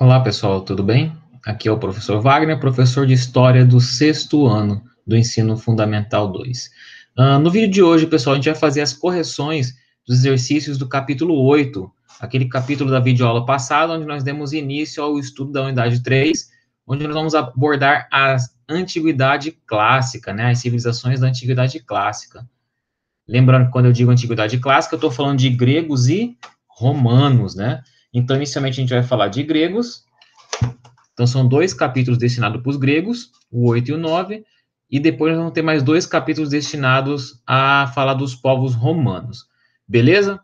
Olá, pessoal, tudo bem? Aqui é o professor Wagner, professor de História do sexto ano do Ensino Fundamental 2. Uh, ah, no vídeo de hoje, pessoal, a gente vai fazer as correções dos exercícios do capítulo 8, aquele capítulo da videoaula passada, onde nós demos início ao estudo da unidade 3, onde nós vamos abordar a antiguidade clássica, né, as civilizações da antiguidade clássica. Lembrando que quando eu digo antiguidade clássica, eu estou falando de gregos e romanos, né? Então, inicialmente, a gente vai falar de gregos. Então, são dois capítulos destinados para os gregos, o 8 e o 9. E depois nós vamos ter mais dois capítulos destinados a falar dos povos romanos. Beleza?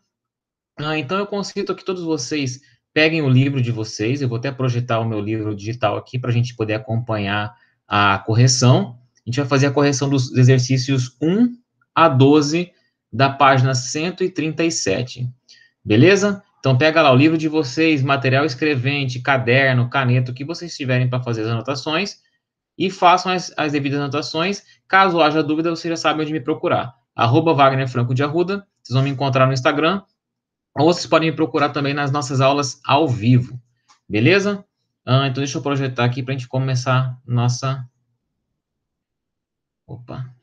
Ah, então, eu consigo que todos vocês peguem o livro de vocês. Eu vou até projetar o meu livro digital aqui para a gente poder acompanhar a correção. A gente vai fazer a correção dos exercícios 1 a 12 da página 137. Beleza? Então pega lá o livro de vocês, material escrevente, caderno, caneta, o que vocês tiverem para fazer as anotações e façam as, as, devidas anotações. Caso haja dúvida, vocês já sabem onde me procurar. Arroba Wagner Franco de Arruda, vocês vão me encontrar no Instagram, ou vocês podem me procurar também nas nossas aulas ao vivo, beleza? Ah, então deixa eu projetar aqui para a gente começar nossa... Opa,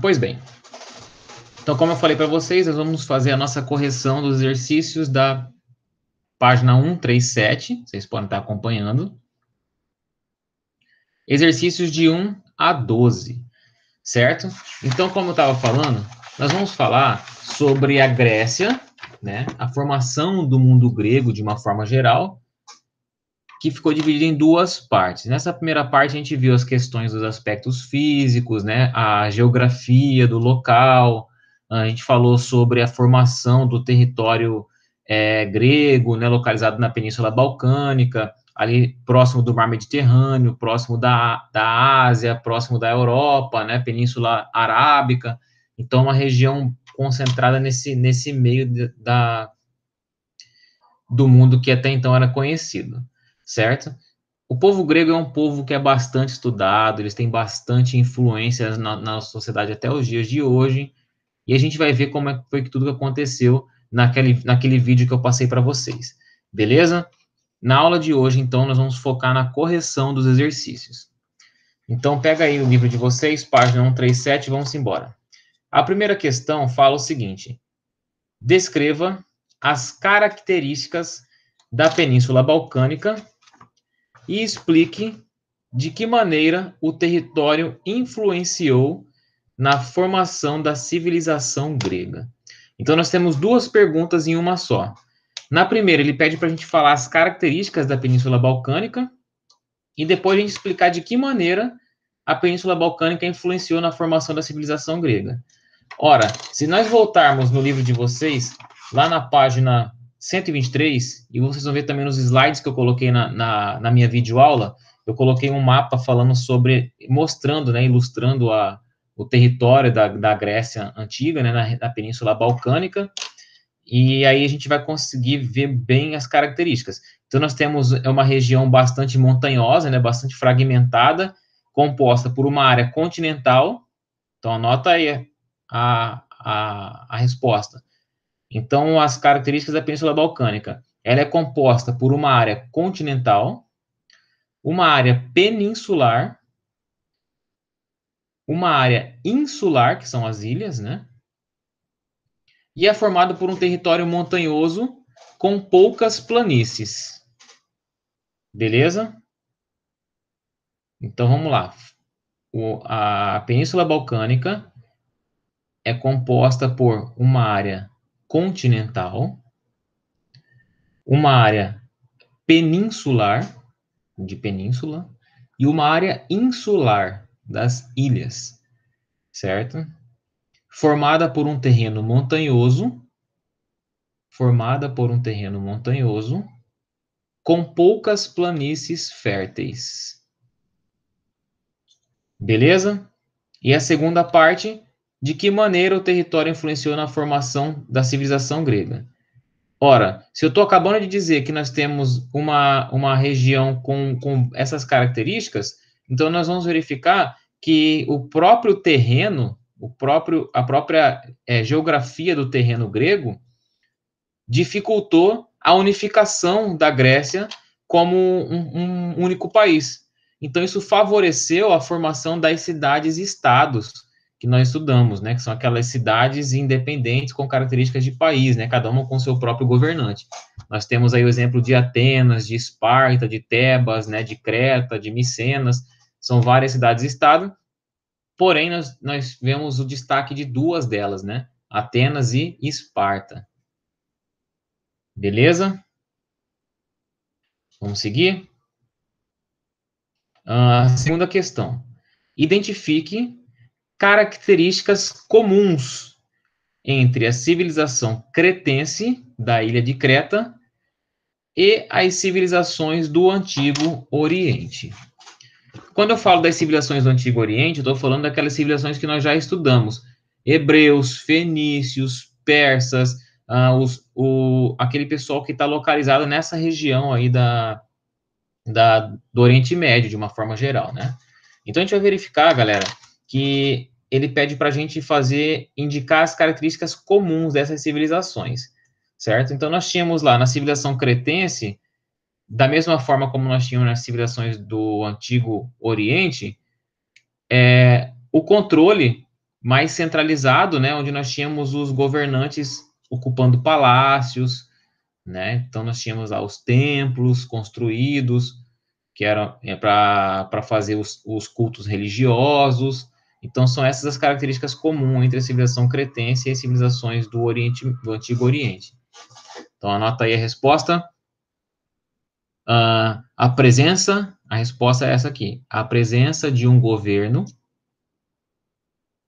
Pois bem. Então, como eu falei para vocês, nós vamos fazer a nossa correção dos exercícios da página 137. Vocês podem estar acompanhando. Exercícios de 1 a 12, certo? Então, como eu estava falando, nós vamos falar sobre a Grécia, né? A formação do mundo grego de uma forma geral que ficou dividido em duas partes. Nessa primeira parte, a gente viu as questões dos aspectos físicos, né, a geografia do local, a gente falou sobre a formação do território é, grego, né, localizado na Península Balcânica, ali próximo do Mar Mediterrâneo, próximo da, da Ásia, próximo da Europa, né, Península Arábica, então uma região concentrada nesse, nesse meio de, da, do mundo que até então era conhecido certo? O povo grego é um povo que é bastante estudado, eles têm bastante influência na, na sociedade até os dias de hoje, e a gente vai ver como é, foi que tudo que aconteceu naquele, naquele vídeo que eu passei para vocês, beleza? Na aula de hoje, então, nós vamos focar na correção dos exercícios. Então, pega aí o livro de vocês, página 137, vamos embora. A primeira questão fala o seguinte: descreva as características da Península Balcânica e explique de que maneira o território influenciou na formação da civilização grega. Então, nós temos duas perguntas em uma só. Na primeira, ele pede para a gente falar as características da Península Balcânica e depois a gente explicar de que maneira a Península Balcânica influenciou na formação da civilização grega. Ora, se nós voltarmos no livro de vocês, lá na página 123, e vocês vão ver também nos slides que eu coloquei na, na, na minha videoaula, eu coloquei um mapa falando sobre, mostrando, né, ilustrando a, o território da, da Grécia antiga, né, na, na Península Balcânica, e aí a gente vai conseguir ver bem as características. Então, nós temos é uma região bastante montanhosa, né, bastante fragmentada, composta por uma área continental. Então, anota aí a, a, a resposta. Então, as características da Península Balcânica. Ela é composta por uma área continental, uma área peninsular, uma área insular, que são as ilhas, né? E é formado por um território montanhoso com poucas planícies. Beleza? Então vamos lá. O, a Península Balcânica é composta por uma área continental, uma área peninsular, de península, e uma área insular das ilhas, certo? Formada por um terreno montanhoso, formada por um terreno montanhoso, com poucas planícies férteis. Beleza? E a segunda parte de que maneira o território influenciou na formação da civilização grega? Ora, se eu estou acabando de dizer que nós temos uma, uma região com, com essas características, então nós vamos verificar que o próprio terreno, o próprio, a própria é, geografia do terreno grego dificultou a unificação da Grécia como um, um único país. Então, isso favoreceu a formação das cidades-estados, que nós estudamos, né, que são aquelas cidades independentes com características de país, né, cada uma com seu próprio governante. Nós temos aí o exemplo de Atenas, de Esparta, de Tebas, né, de Creta, de Micenas, são várias cidades-estado, porém nós, nós vemos o destaque de duas delas, né, Atenas e Esparta. Beleza? Vamos seguir? A ah, segunda questão. Identifique características comuns entre a civilização cretense, da ilha de Creta, e as civilizações do Antigo Oriente. Quando eu falo das civilizações do Antigo Oriente, eu estou falando daquelas civilizações que nós já estudamos: hebreus, fenícios, persas, ah, os, o, aquele pessoal que está localizado nessa região aí da, da, do Oriente Médio, de uma forma geral, né? Então a gente vai verificar, galera, que ele pede para a gente fazer, indicar as características comuns dessas civilizações, certo? Então, nós tínhamos lá na civilização cretense, da mesma forma como nós tínhamos nas civilizações do Antigo Oriente, é, o controle mais centralizado, né, onde nós tínhamos os governantes ocupando palácios, né? Então nós tínhamos lá os templos construídos que eram é, para fazer os, os, cultos religiosos, então, são essas as características comuns entre a civilização cretense e as civilizações do, Oriente, do Antigo Oriente. Então, anota aí a resposta. Uh, a presença, a resposta é essa aqui: a presença de um governo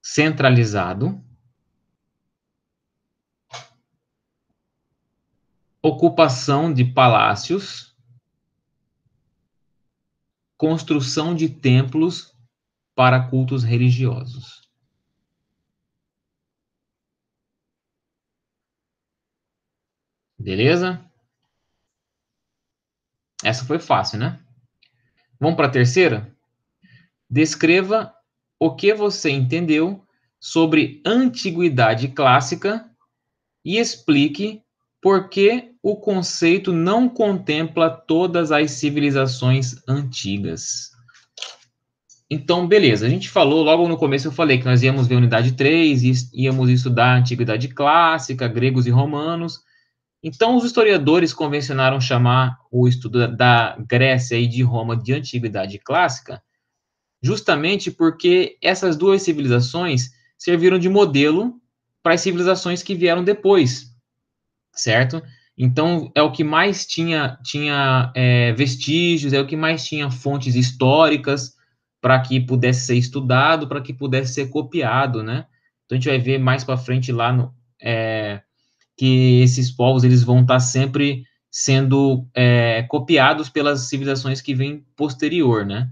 centralizado ocupação de palácios, construção de templos para cultos religiosos. Beleza? Essa foi fácil, né? Vamos para a terceira? Descreva o que você entendeu sobre antiguidade clássica e explique por que o conceito não contempla todas as civilizações antigas. Então, beleza, a gente falou logo no começo, eu falei que nós íamos ver unidade 3, íamos estudar a antiguidade clássica, gregos e romanos. Então, os historiadores convencionaram chamar o estudo da Grécia e de Roma de antiguidade clássica, justamente porque essas duas civilizações serviram de modelo para as civilizações que vieram depois, certo? Então, é o que mais tinha, tinha é, vestígios, é o que mais tinha fontes históricas para que pudesse ser estudado, para que pudesse ser copiado, né? Então a gente vai ver mais para frente lá no, é, que esses povos eles vão estar tá sempre sendo é, copiados pelas civilizações que vêm posterior, né?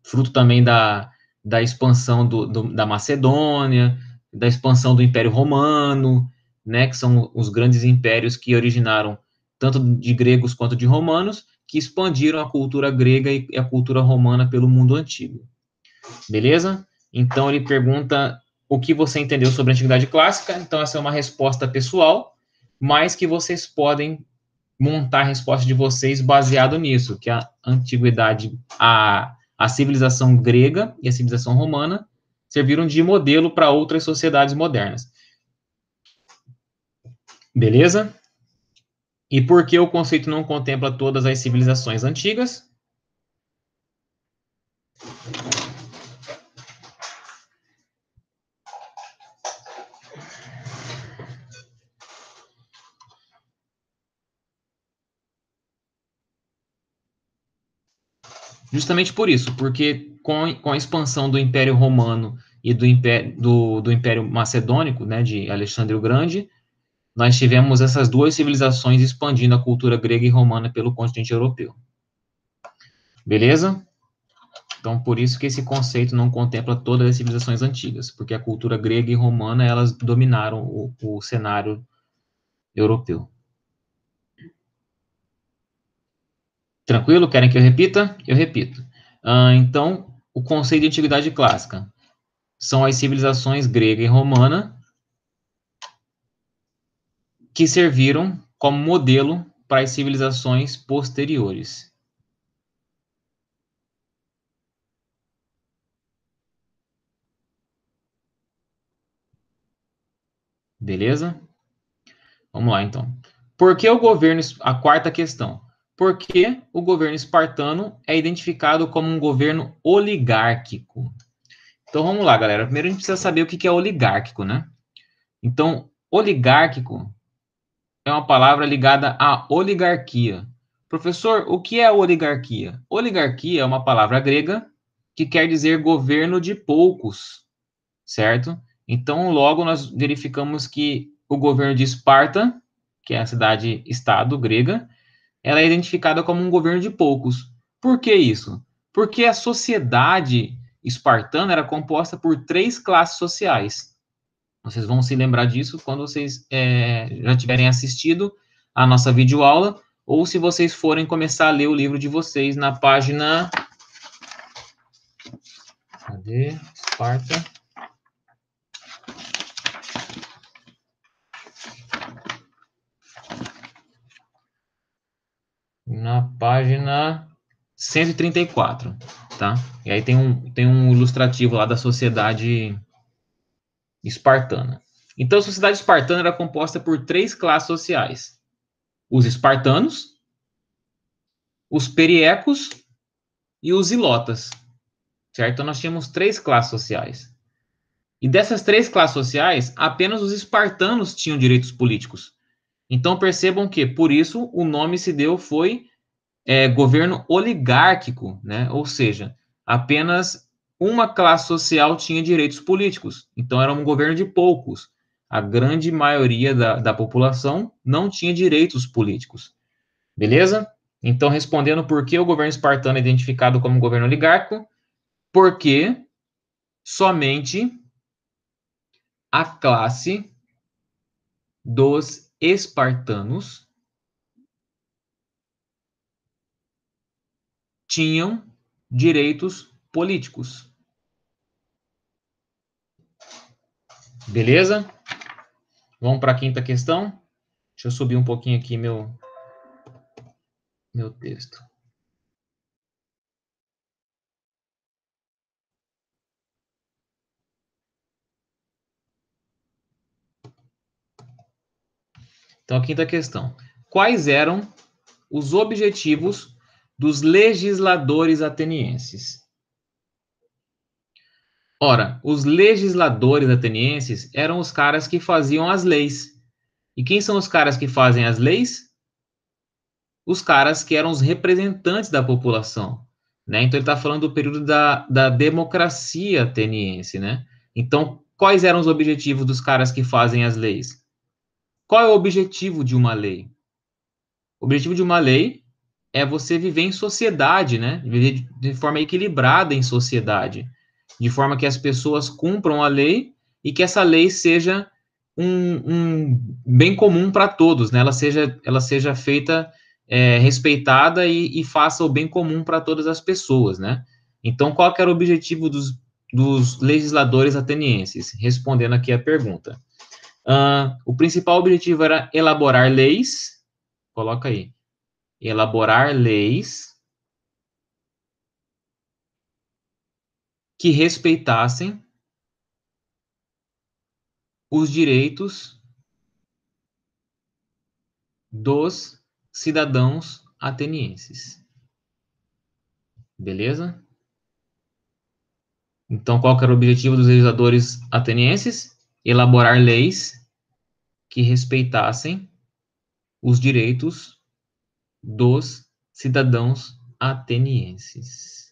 Fruto também da, da expansão do, do, da Macedônia, da expansão do Império Romano, né? Que são os grandes impérios que originaram tanto de gregos quanto de romanos que expandiram a cultura grega e a cultura romana pelo mundo antigo. Beleza? Então ele pergunta o que você entendeu sobre a antiguidade clássica. Então essa é uma resposta pessoal, mas que vocês podem montar a resposta de vocês baseado nisso, que a antiguidade, a, a civilização grega e a civilização romana serviram de modelo para outras sociedades modernas. Beleza? E por que o conceito não contempla todas as civilizações antigas? Justamente por isso, porque com, com a expansão do Império Romano e do Império, do, do Império Macedônico, né, de Alexandre o Grande, nós tivemos essas duas civilizações expandindo a cultura grega e romana pelo continente europeu. Beleza? Então, por isso que esse conceito não contempla todas as civilizações antigas, porque a cultura grega e romana, elas dominaram o, o cenário europeu. Tranquilo? Querem que eu repita? Eu repito. Ah, então, o conceito de antiguidade clássica são as civilizações grega e romana que serviram como modelo para as civilizações posteriores. Beleza? Vamos lá, então. Por que o governo. A quarta questão. Por que o governo espartano é identificado como um governo oligárquico? Então vamos lá, galera. Primeiro a gente precisa saber o que é oligárquico, né? Então, oligárquico é uma palavra ligada à oligarquia. Professor, o que é oligarquia? Oligarquia é uma palavra grega que quer dizer governo de poucos, certo? Então, logo nós verificamos que o governo de Esparta, que é a cidade-estado grega, ela é identificada como um governo de poucos. Por que isso? Porque a sociedade espartana era composta por três classes sociais: vocês vão se lembrar disso quando vocês é, já tiverem assistido a nossa videoaula, ou se vocês forem começar a ler o livro de vocês na página. Cadê? Esparta. Na página 134, tá? E aí tem um, tem um ilustrativo lá da sociedade espartana. Então, a sociedade espartana era composta por três classes sociais: os espartanos, os periecos e os ilotas. Certo? Então, nós tínhamos três classes sociais. E dessas três classes sociais, apenas os espartanos tinham direitos políticos. Então, percebam que, por isso, o nome se deu foi é, governo oligárquico, né? ou seja, apenas uma classe social tinha direitos políticos, então era um governo de poucos. A grande maioria da, da população não tinha direitos políticos. Beleza? Então, respondendo por que o governo espartano é identificado como um governo oligárquico, porque somente a classe dos espartanos tinham direitos políticos. Beleza? Vamos para a quinta questão. Deixa eu subir um pouquinho aqui meu, meu texto. Então, a quinta questão. Quais eram os objetivos dos legisladores atenienses? Ora, os legisladores atenienses eram os caras que faziam as leis. E quem são os caras que fazem as leis? Os caras que eram os representantes da população. Né? Então, ele está falando do período da, da democracia ateniense. Né? Então, quais eram os objetivos dos caras que fazem as leis? Qual é o objetivo de uma lei? O objetivo de uma lei é você viver em sociedade, né? viver de forma equilibrada em sociedade de forma que as pessoas cumpram a lei e que essa lei seja um, um bem comum para todos, né? ela, seja, ela seja feita, é, respeitada e, e, faça o bem comum para todas as pessoas. Né? Então, qual que era o objetivo dos, dos legisladores atenienses? Respondendo aqui a pergunta. Uh, o principal objetivo era elaborar leis, coloca aí, elaborar leis que respeitassem os direitos dos cidadãos atenienses. Beleza? Então, qual era o objetivo dos legisladores atenienses? Elaborar leis que respeitassem os direitos dos cidadãos atenienses.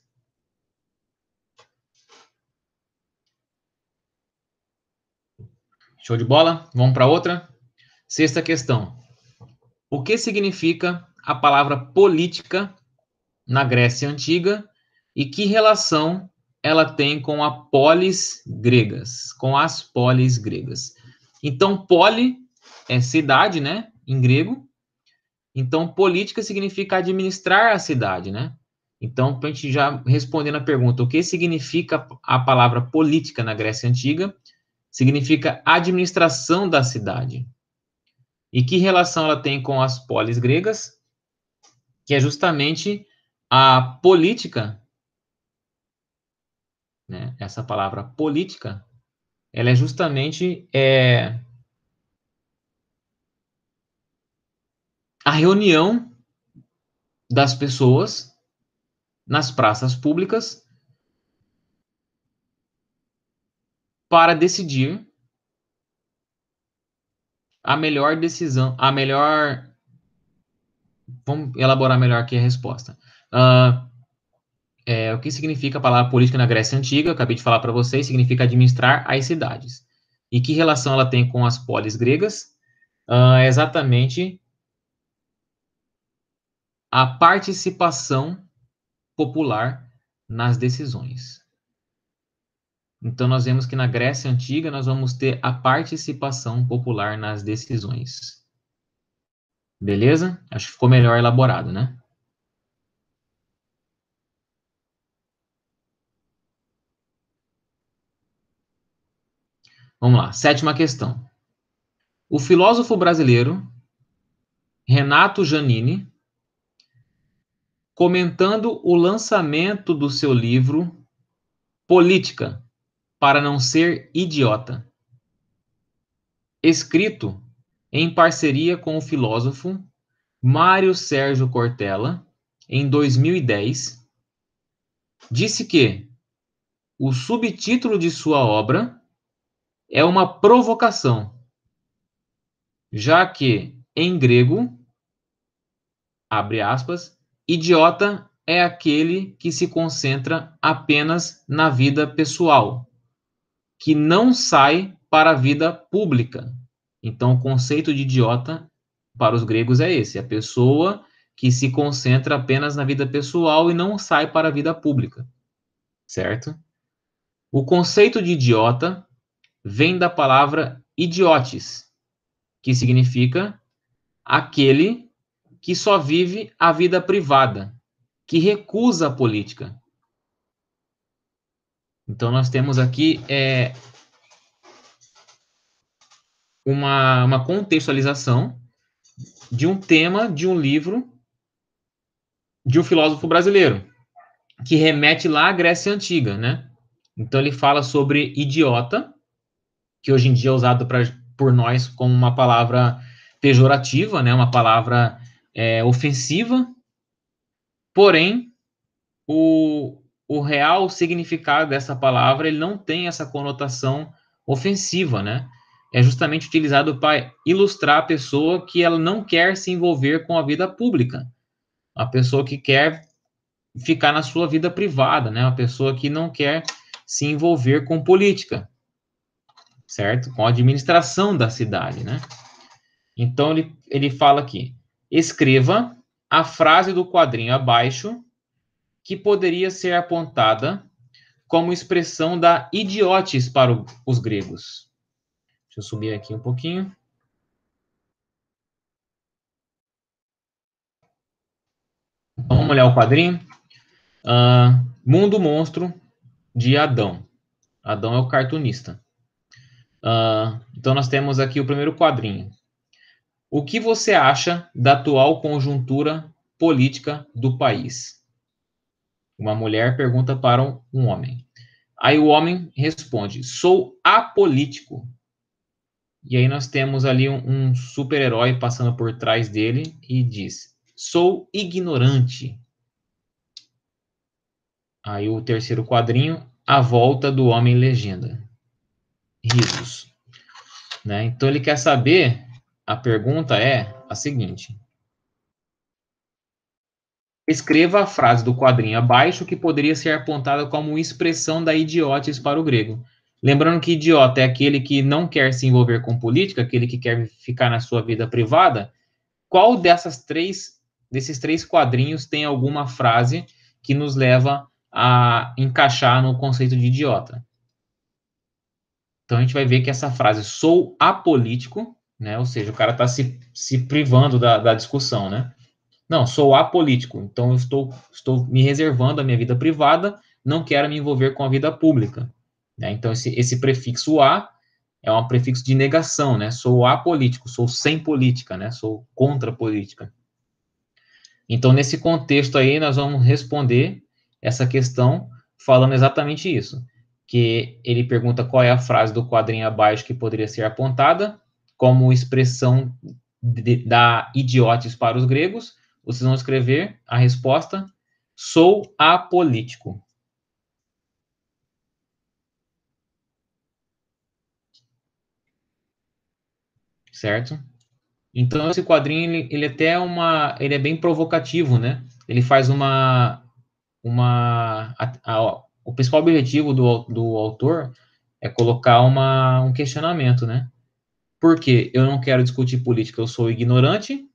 Show de bola? Vamos para outra? Sexta questão. O que significa a palavra política na Grécia Antiga e que relação ela tem com a polis gregas, com as polis gregas? Então, poli é cidade, né, em grego. Então, política significa administrar a cidade, né? Então, para a gente já respondendo a pergunta, o que significa a palavra política na Grécia Antiga significa administração da cidade. E que relação ela tem com as polis gregas? Que é justamente a política. Né? Essa palavra política, ela é justamente é, a reunião das pessoas nas praças públicas para decidir a melhor decisão, a melhor. Vamos elaborar melhor aqui a resposta. Uh, é, o que significa a palavra política na Grécia Antiga? Eu acabei de falar para vocês, significa administrar as cidades. E que relação ela tem com as polis gregas? Uh, exatamente a participação popular nas decisões. Então, nós vemos que na Grécia Antiga nós vamos ter a participação popular nas decisões. Beleza? Acho que ficou melhor elaborado, né? Vamos lá, sétima questão. O filósofo brasileiro Renato Janini, comentando o lançamento do seu livro Política, para não ser idiota. Escrito em parceria com o filósofo Mário Sérgio Cortella, em 2010, disse que o subtítulo de sua obra é uma provocação, já que em grego, abre aspas, idiota é aquele que se concentra apenas na vida pessoal, que não sai para a vida pública. Então, o conceito de idiota para os gregos é esse: a pessoa que se concentra apenas na vida pessoal e não sai para a vida pública. Certo? O conceito de idiota vem da palavra idiotes, que significa aquele que só vive a vida privada, que recusa a política, então, nós temos aqui é, uma, uma contextualização de um tema de um livro de um filósofo brasileiro, que remete lá à Grécia Antiga, né? Então, ele fala sobre idiota, que hoje em dia é usado pra, por nós como uma palavra pejorativa, né? Uma palavra é, ofensiva. Porém, o, o real significado dessa palavra ele não tem essa conotação ofensiva, né? É justamente utilizado para ilustrar a pessoa que ela não quer se envolver com a vida pública, a pessoa que quer ficar na sua vida privada, né? A pessoa que não quer se envolver com política, certo? Com a administração da cidade, né? Então ele, ele fala aqui: escreva a frase do quadrinho abaixo que poderia ser apontada como expressão da idiotes para o, os gregos. Deixa eu subir aqui um pouquinho. Vamos olhar o quadrinho. Uh, Mundo Monstro de Adão. Adão é o cartunista. Uh, então, nós temos aqui o primeiro quadrinho. O que você acha da atual conjuntura política do país? Uma mulher pergunta para um homem. Aí o homem responde: sou apolítico. E aí nós temos ali um, um super-herói passando por trás dele e diz: sou ignorante. Aí o terceiro quadrinho, a volta do homem legenda. Risos. Né? Então ele quer saber, a pergunta é a seguinte: Escreva a frase do quadrinho abaixo que poderia ser apontada como expressão da idiotice para o grego. Lembrando que idiota é aquele que não quer se envolver com política, aquele que quer ficar na sua vida privada. Qual dessas três, desses três quadrinhos tem alguma frase que nos leva a encaixar no conceito de idiota? Então a gente vai ver que essa frase sou apolítico, né? Ou seja, o cara está se, se privando da, da discussão, né? Não, sou apolítico, então eu estou, estou me reservando a minha vida privada, não quero me envolver com a vida pública. Né? Então, esse, esse prefixo a é um prefixo de negação, né? Sou apolítico, sou sem política, né? Sou contra a política. Então, nesse contexto aí, nós vamos responder essa questão falando exatamente isso. Que ele pergunta qual é a frase do quadrinho abaixo que poderia ser apontada como expressão de, da idiotes para os gregos vocês vão escrever a resposta: sou apolítico. Certo? Então esse quadrinho ele, ele até é uma, ele é bem provocativo, né? Ele faz uma uma a, a, o principal objetivo do, do autor é colocar uma, um questionamento, né? Porque eu não quero discutir política, eu sou ignorante,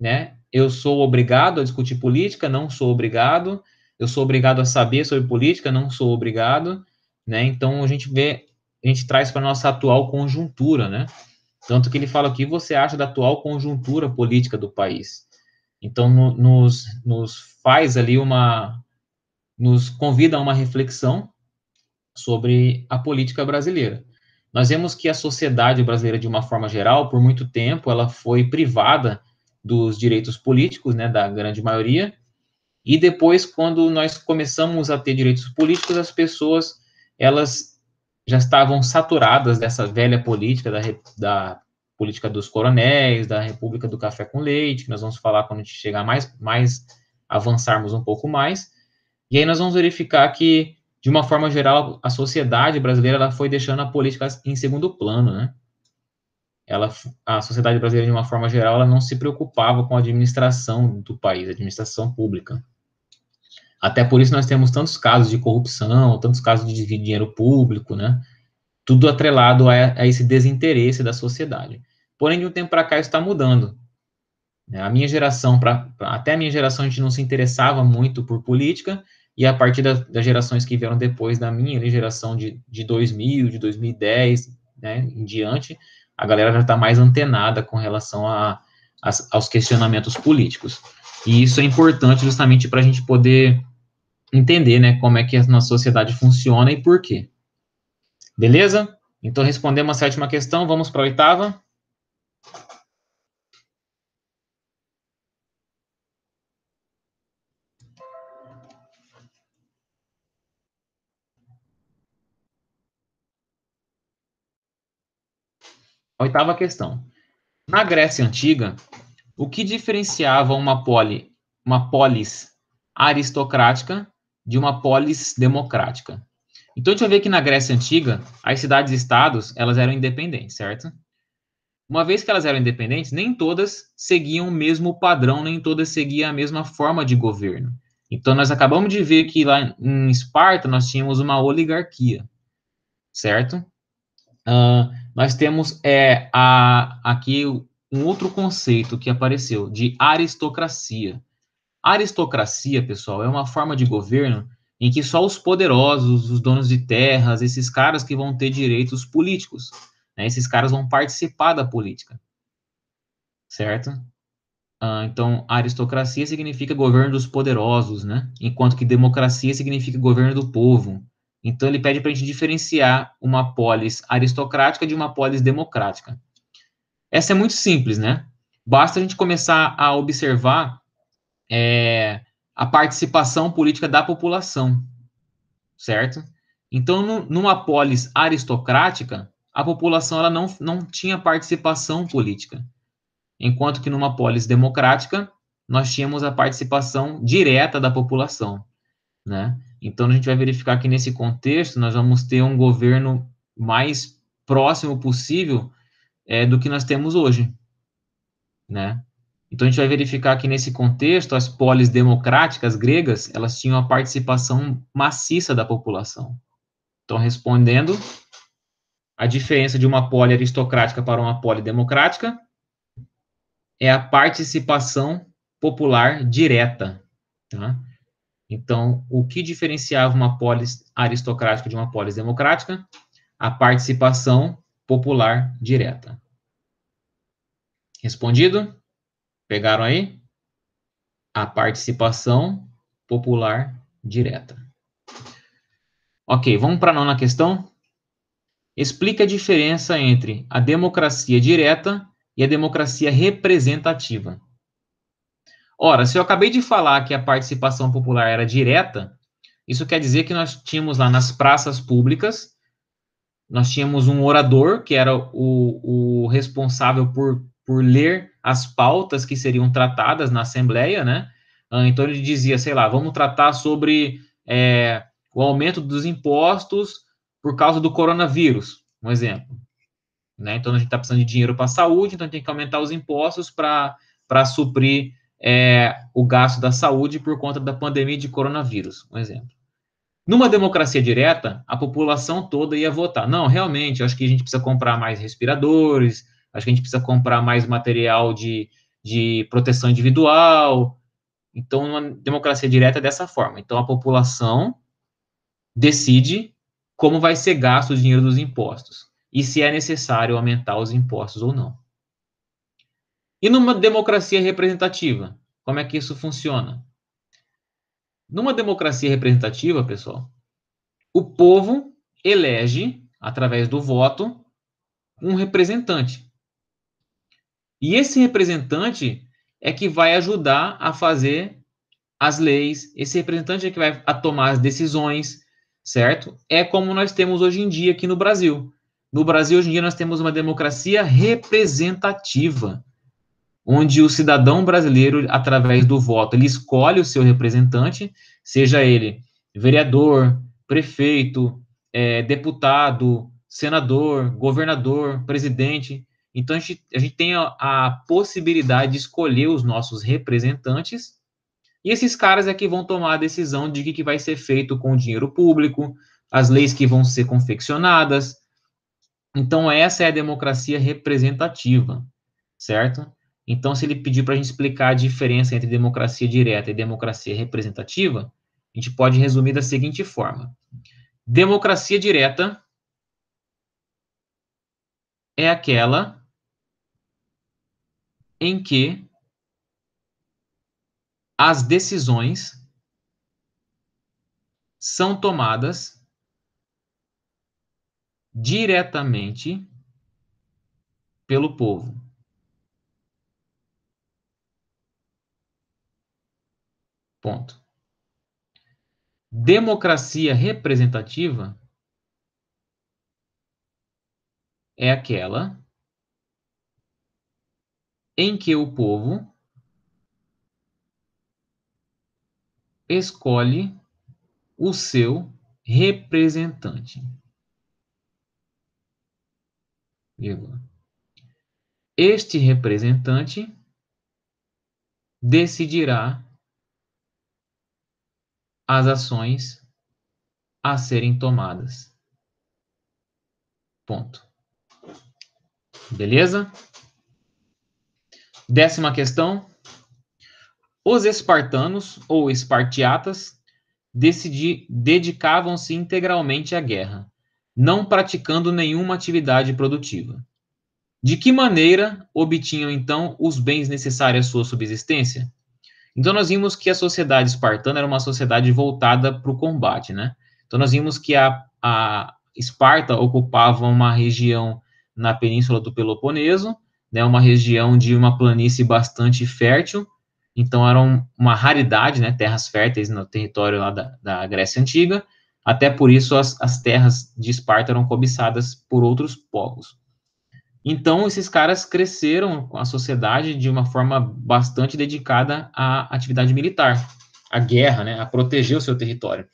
né? Eu sou obrigado a discutir política? Não sou obrigado. Eu sou obrigado a saber sobre política? Não sou obrigado. Né? Então a gente vê, a gente traz para nossa atual conjuntura, né? Tanto que ele fala aqui. você acha da atual conjuntura política do país. Então no, nos, nos faz ali uma, nos convida a uma reflexão sobre a política brasileira. Nós vemos que a sociedade brasileira, de uma forma geral, por muito tempo, ela foi privada dos direitos políticos, né, da grande maioria, e depois, quando nós começamos a ter direitos políticos, as pessoas, elas já estavam saturadas dessa velha política, da, da política dos coronéis, da república do café com leite, que nós vamos falar quando a gente chegar mais, mais avançarmos um pouco mais, e aí nós vamos verificar que, de uma forma geral, a sociedade brasileira ela foi deixando a política em segundo plano, né? ela, a sociedade brasileira, de uma forma geral, ela não se preocupava com a administração do país, a administração pública. Até por isso nós temos tantos casos de corrupção, tantos casos de dinheiro público, né? Tudo atrelado a, a esse desinteresse da sociedade. Porém, de um tempo para cá, isso está mudando. Né? A minha geração, pra, até a minha geração, a gente não se interessava muito por política, e a partir da, das gerações que vieram depois da minha, né, geração de, de 2000, de 2010, né, em diante, a galera já está mais antenada com relação a, a, aos questionamentos políticos. E isso é importante justamente para a gente poder entender, né, como é que a nossa sociedade funciona e por quê. Beleza? Então respondemos a sétima questão, vamos para a oitava. Oitava questão. Na Grécia Antiga, o que diferenciava uma, poli, uma polis aristocrática de uma polis democrática? Então, a gente vai ver que na Grécia Antiga, as cidades-estados, elas eram independentes, certo? Uma vez que elas eram independentes, nem todas seguiam o mesmo padrão, nem todas seguiam a mesma forma de governo. Então, nós acabamos de ver que lá em Esparta, nós tínhamos uma oligarquia, certo? Uh, nós temos é, a, aqui um outro conceito que apareceu, de aristocracia. A aristocracia, pessoal, é uma forma de governo em que só os poderosos, os donos de terras, esses caras que vão ter direitos políticos, né, esses caras vão participar da política, certo? Ah, então, aristocracia significa governo dos poderosos, né? Enquanto que democracia significa governo do povo. Então, ele pede para a gente diferenciar uma polis aristocrática de uma polis democrática. Essa é muito simples, né? Basta a gente começar a observar é, a participação política da população, certo? Então, no, numa polis aristocrática, a população ela não, não tinha participação política. Enquanto que numa polis democrática, nós tínhamos a participação direta da população, né? Então, a gente vai verificar que nesse contexto nós vamos ter um governo mais próximo possível é, do que nós temos hoje, né? Então, a gente vai verificar que nesse contexto as polis democráticas gregas elas tinham a participação maciça da população. Então, respondendo, a diferença de uma poli aristocrática para uma poli democrática é a participação popular direta. Tá? Então, o que diferenciava uma polis aristocrática de uma polis democrática? A participação popular direta. Respondido? Pegaram aí? A participação popular direta. Ok, vamos para a nona questão. Explica a diferença entre a democracia direta e a democracia representativa. Ora, se eu acabei de falar que a participação popular era direta, isso quer dizer que nós tínhamos lá nas praças públicas, nós tínhamos um orador, que era o, o responsável por, por ler as pautas que seriam tratadas na Assembleia, né? Ah, então ele dizia, sei lá, vamos tratar sobre é, o aumento dos impostos por causa do coronavírus, um exemplo. Né? Então a gente está precisando de dinheiro para a saúde, então tem que aumentar os impostos para suprir é, o gasto da saúde por conta da pandemia de coronavírus, um exemplo. Numa democracia direta, a população toda ia votar. Não, realmente, acho que a gente precisa comprar mais respiradores, acho que a gente precisa comprar mais material de, de proteção individual. Então, uma democracia direta é dessa forma. Então, a população decide como vai ser gasto o dinheiro dos impostos e se é necessário aumentar os impostos ou não. E numa democracia representativa, como é que isso funciona? Numa democracia representativa, pessoal, o povo elege, através do voto, um representante. E esse representante é que vai ajudar a fazer as leis, esse representante é que vai a tomar as decisões, certo? É como nós temos hoje em dia aqui no Brasil. No Brasil, hoje em dia, nós temos uma democracia representativa onde o cidadão brasileiro, através do voto, ele escolhe o seu representante, seja ele vereador, prefeito, é, deputado, senador, governador, presidente. Então, a gente, a gente tem a, a, possibilidade de escolher os nossos representantes, e esses caras é que vão tomar a decisão de o que, que vai ser feito com o dinheiro público, as leis que vão ser confeccionadas. Então, essa é a democracia representativa, certo? Então, se ele pedir para a gente explicar a diferença entre democracia direta e democracia representativa, a gente pode resumir da seguinte forma: democracia direta é aquela em que as decisões são tomadas diretamente pelo povo. Ponto. Democracia representativa é aquela em que o povo escolhe o seu representante. Este representante decidirá as ações a serem tomadas. Ponto. Beleza? Décima questão. Os espartanos ou espartiatas dedicavam-se integralmente à guerra, não praticando nenhuma atividade produtiva. De que maneira obtinham então os bens necessários à sua subsistência? Então, nós vimos que a sociedade espartana era uma sociedade voltada para o combate, né? Então, nós vimos que a, a Esparta ocupava uma região na península do Peloponeso, né, uma região de uma planície bastante fértil, então era uma raridade, né, terras férteis no território lá da, da Grécia Antiga, até por isso as, as terras de Esparta eram cobiçadas por outros povos. Então, esses caras cresceram com a sociedade de uma forma bastante dedicada à atividade militar, à guerra, né, a proteger o seu território.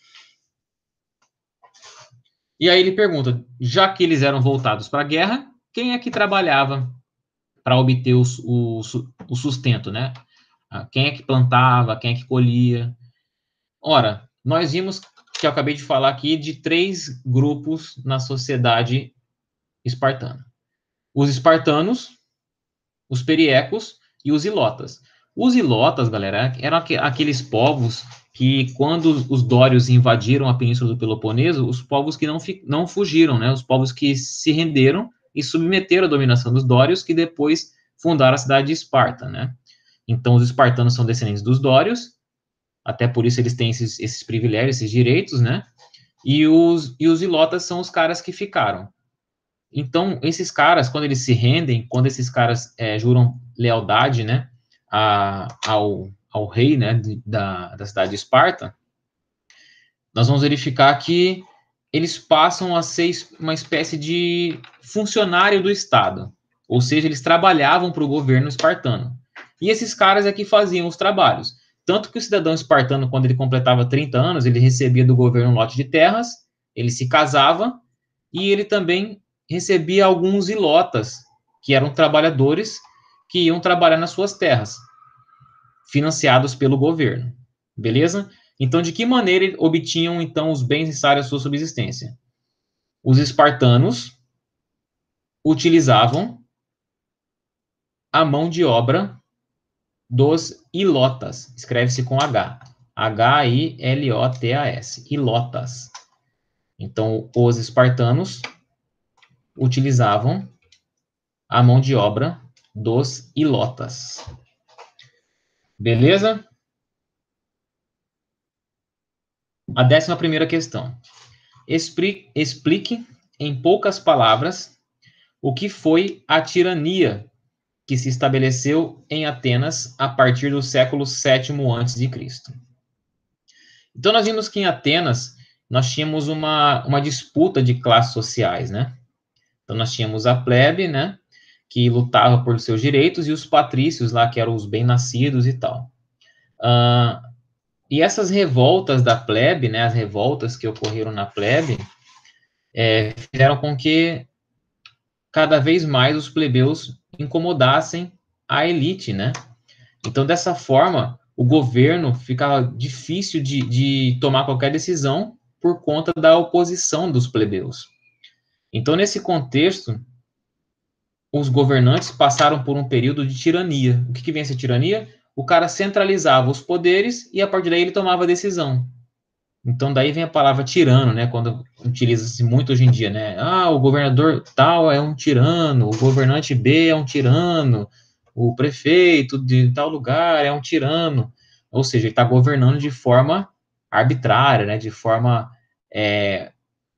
E aí ele pergunta, já que eles eram voltados para a guerra, quem é que trabalhava para obter o, o, o sustento, né? Ah, quem é que plantava, quem é que colhia? Ora, nós vimos que eu acabei de falar aqui de três grupos na sociedade espartana os espartanos, os periecos e os ilotas. Os ilotas, galera, eram aqueles povos que, quando os dórios invadiram a península do Peloponeso, os povos que não, não fugiram, né? Os povos que se renderam e submeteram à dominação dos dórios, que depois fundaram a cidade de Esparta, né? Então, os espartanos são descendentes dos dórios, até por isso eles têm esses, esses privilégios, esses direitos, né? E os, e os ilotas são os caras que ficaram. Então, esses caras, quando eles se rendem, quando esses caras é, juram lealdade, né, a, ao, ao rei, né, de, da, da cidade de Esparta, nós vamos verificar que eles passam a ser uma espécie de funcionário do Estado, ou seja, eles trabalhavam para o governo espartano. E esses caras é que faziam os trabalhos. Tanto que o cidadão espartano, quando ele completava 30 anos, ele recebia do governo um lote de terras, ele se casava e ele também recebia alguns ilotas, que eram trabalhadores que iam trabalhar nas suas terras, financiados pelo governo. Beleza? Então, de que maneira obtinham então os bens necessários à sua subsistência? Os espartanos utilizavam a mão de obra dos ilotas. Escreve-se com H. H-I-L-O-T-A-S. Ilotas. Então, os espartanos utilizavam a mão de obra dos ilotas. Beleza? A décima primeira questão. Explique, em poucas palavras o que foi a tirania que se estabeleceu em Atenas a partir do século VII a.C. Então, nós vimos que em Atenas nós tínhamos uma, uma disputa de classes sociais, né? Então nós tínhamos a plebe, né, que lutava por seus direitos, e os patrícios lá, que eram os bem-nascidos e tal. Uh, e essas revoltas da plebe, né, as revoltas que ocorreram na plebe, é, fizeram com que cada vez mais os plebeus incomodassem a elite, né? Então, dessa forma, o governo ficava difícil de, de tomar qualquer decisão por conta da oposição dos plebeus. Então, nesse contexto, os governantes passaram por um período de tirania. O que, que vem essa tirania? O cara centralizava os poderes e a partir daí ele tomava decisão. Então daí vem a palavra tirano, né? Quando utiliza-se muito hoje em dia, né? Ah, o governador tal é um tirano, o governante B é um tirano, o prefeito de tal lugar é um tirano. Ou seja, ele está governando de forma arbitrária, né? De forma é,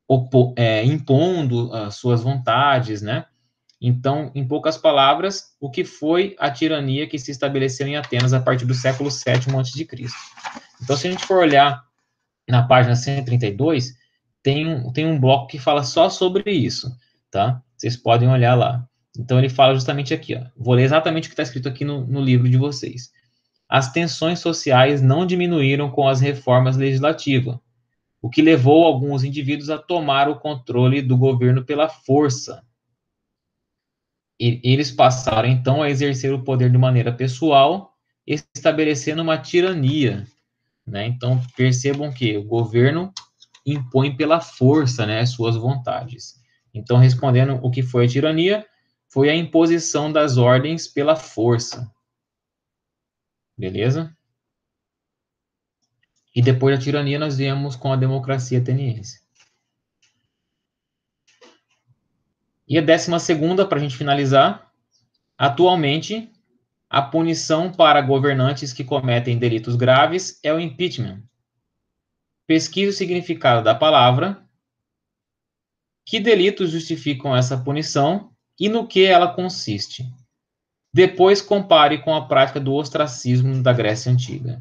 opo, é, impondo suas vontades, né? Então, em poucas palavras, o que foi a tirania que se estabeleceu em Atenas a partir do século VII a.C. Então, se a gente for olhar na página 132, tem um, tem um bloco que fala só sobre isso, tá? Vocês podem olhar lá. Então, ele fala justamente aqui, ó. Vou ler exatamente o que está escrito aqui no, no livro de vocês. As tensões sociais não diminuíram com as reformas legislativas, o que levou alguns indivíduos a tomar o controle do governo pela força. E eles passaram então a exercer o poder de maneira pessoal, estabelecendo uma tirania. Né? Então percebam que o governo impõe pela força né, suas vontades. Então, respondendo o que foi a tirania, foi a imposição das ordens pela força. Beleza? E depois da tirania, nós viemos com a democracia ateniense. E a décima segunda, para a gente finalizar, atualmente, a punição para governantes que cometem delitos graves é o impeachment. Pesquise o significado da palavra, que delitos justificam essa punição e no que ela consiste. Depois compare com a prática do ostracismo da Grécia Antiga.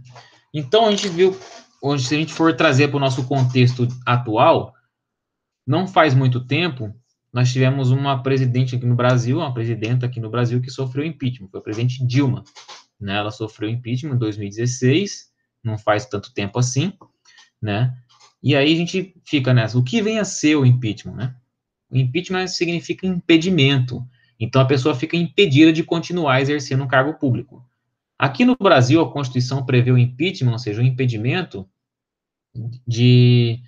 Então a gente viu onde se a gente for trazer para o nosso contexto atual, não faz muito tempo nós tivemos uma presidente aqui no Brasil, uma presidenta aqui no Brasil que sofreu impeachment, foi a presidente Dilma. Né? Ela sofreu impeachment em 2016, não faz tanto tempo assim, né? E aí a gente fica nessa, o que vem a ser o impeachment, né? O impeachment significa impedimento. Então a pessoa fica impedida de continuar exercendo um cargo público. Aqui no Brasil, a Constituição prevê o impeachment, ou seja, o impedimento, de,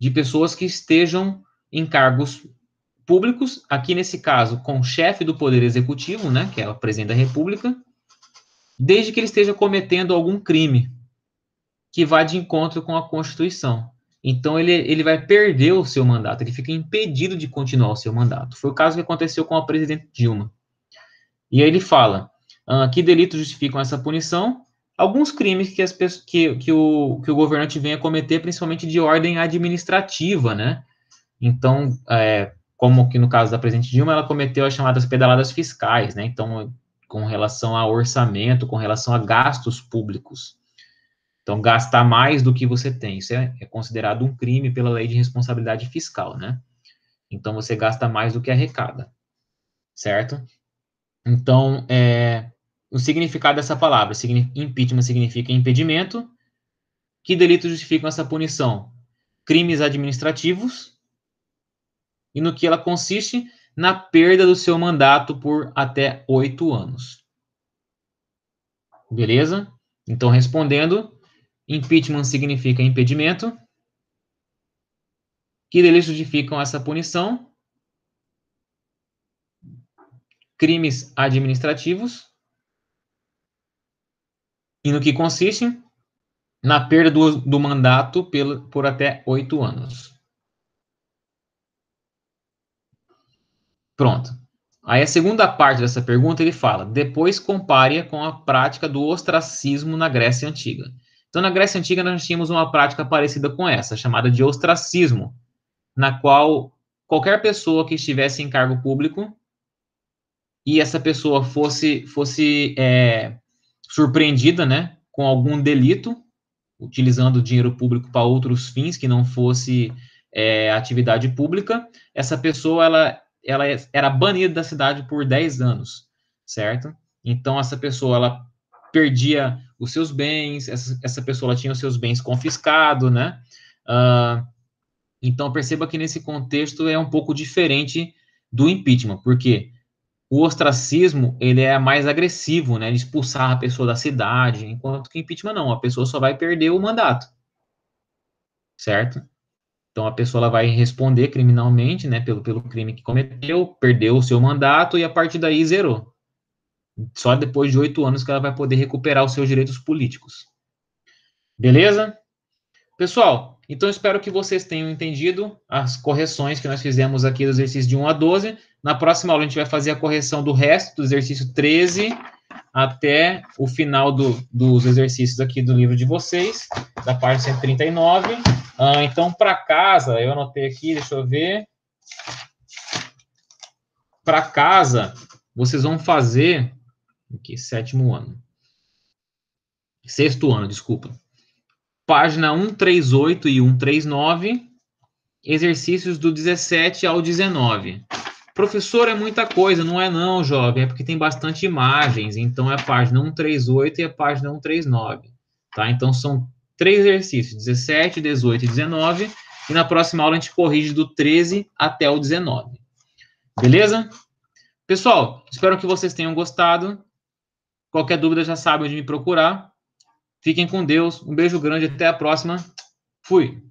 de pessoas que estejam em cargos públicos, aqui nesse caso com o chefe do Poder Executivo, né, que é o presidente da República, desde que ele esteja cometendo algum crime que vá de encontro com a Constituição. Então ele, ele vai perder o seu mandato, ele fica impedido de continuar o seu mandato. Foi o caso que aconteceu com a presidente Dilma. E aí ele fala: ah, que delitos justificam essa punição? alguns crimes que, as pessoas, que, que, o, que o governante vem a cometer, principalmente de ordem administrativa, né? Então, é, como que no caso da presidente Dilma, ela cometeu as chamadas pedaladas fiscais, né? Então, com relação a orçamento, com relação a gastos públicos. Então, gastar mais do que você tem, isso é, é considerado um crime pela lei de responsabilidade fiscal, né? Então, você gasta mais do que arrecada, certo? Então, é, o significado dessa palavra. Impeachment significa impedimento. Que delitos justificam essa punição? Crimes administrativos. E no que ela consiste? Na perda do seu mandato por até oito anos. Beleza? Então, respondendo, impeachment significa impedimento. Que delitos justificam essa punição? Crimes administrativos e no que consistem? Na perda do, do mandato pelo, por até oito anos. Pronto. Aí a segunda parte dessa pergunta ele fala: depois compare com a prática do ostracismo na Grécia Antiga. Então, na Grécia Antiga, nós tínhamos uma prática parecida com essa, chamada de ostracismo, na qual qualquer pessoa que estivesse em cargo público e essa pessoa fosse, fosse é, surpreendida né, com algum delito, utilizando dinheiro público para outros fins que não fosse é, atividade pública, essa pessoa ela, ela era banida da cidade por 10 anos, certo? Então, essa pessoa ela perdia os seus bens, essa, essa pessoa tinha os seus bens confiscados, né? Uh, então, perceba que nesse contexto é um pouco diferente do impeachment, porque o ostracismo ele é mais agressivo, né? Ele expulsar a pessoa da cidade, enquanto que impeachment não, a pessoa só vai perder o mandato, certo? Então a pessoa ela vai responder criminalmente, né? Pelo, pelo crime que cometeu, perdeu o seu mandato e a partir daí zerou. Só depois de oito anos que ela vai poder recuperar os seus direitos políticos. Beleza? Pessoal, então, espero que vocês tenham entendido as correções que nós fizemos aqui do exercício de 1 a 12. Na próxima aula, a gente vai fazer a correção do resto do exercício 13 até o final do, dos exercícios aqui do livro de vocês, da parte 139. Ah, então, para casa, eu anotei aqui, deixa eu ver. Para casa, vocês vão fazer. Aqui, sétimo ano. Sexto ano, desculpa página 138 e 139, exercícios do 17 ao 19. Professor é muita coisa, não é não, jovem, é porque tem bastante imagens, então é a página 138 e a página 139, tá? Então são três exercícios, 17, 18 e 19, e na próxima aula a gente corrige do 13 até o 19. Beleza? Pessoal, espero que vocês tenham gostado. Qualquer dúvida já sabe onde me procurar. Fiquem com Deus. Um beijo grande. Até a próxima. Fui.